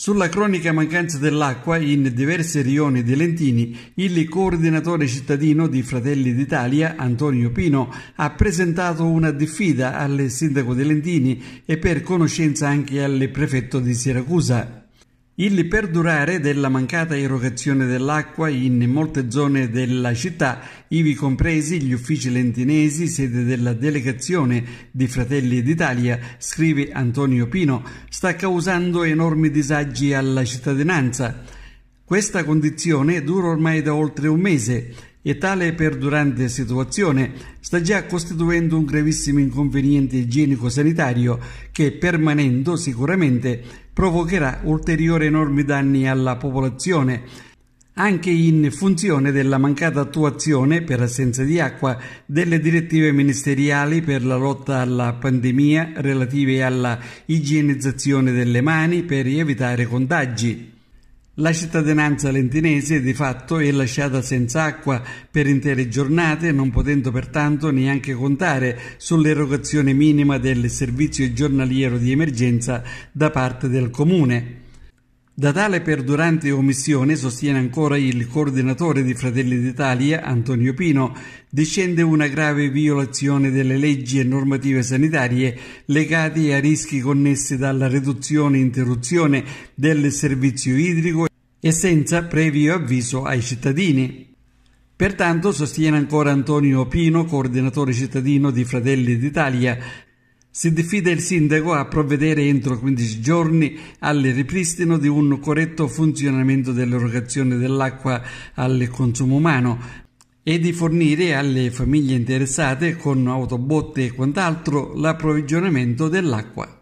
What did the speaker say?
Sulla cronica mancanza dell'acqua in diverse rioni di Lentini, il coordinatore cittadino di Fratelli d'Italia, Antonio Pino, ha presentato una diffida al sindaco di Lentini e per conoscenza anche al prefetto di Siracusa. Il perdurare della mancata erogazione dell'acqua in molte zone della città, ivi compresi gli uffici lentinesi, sede della delegazione di Fratelli d'Italia, scrive Antonio Pino, sta causando enormi disagi alla cittadinanza. Questa condizione dura ormai da oltre un mese e tale perdurante situazione sta già costituendo un gravissimo inconveniente igienico-sanitario che, permanendo sicuramente, provocherà ulteriori enormi danni alla popolazione, anche in funzione della mancata attuazione, per assenza di acqua, delle direttive ministeriali per la lotta alla pandemia relative alla igienizzazione delle mani per evitare contagi. La cittadinanza lentinese di fatto è lasciata senza acqua per intere giornate, non potendo pertanto neanche contare sull'erogazione minima del servizio giornaliero di emergenza da parte del comune. Da tale perdurante omissione, sostiene ancora il coordinatore di Fratelli d'Italia, Antonio Pino, discende una grave violazione delle leggi e normative sanitarie legate a rischi connessi dalla riduzione e interruzione del servizio idrico e senza previo avviso ai cittadini. Pertanto, sostiene ancora Antonio Pino, coordinatore cittadino di Fratelli d'Italia, si diffida il sindaco a provvedere entro 15 giorni al ripristino di un corretto funzionamento dell'erogazione dell'acqua al consumo umano e di fornire alle famiglie interessate con autobotte e quant'altro l'approvvigionamento dell'acqua.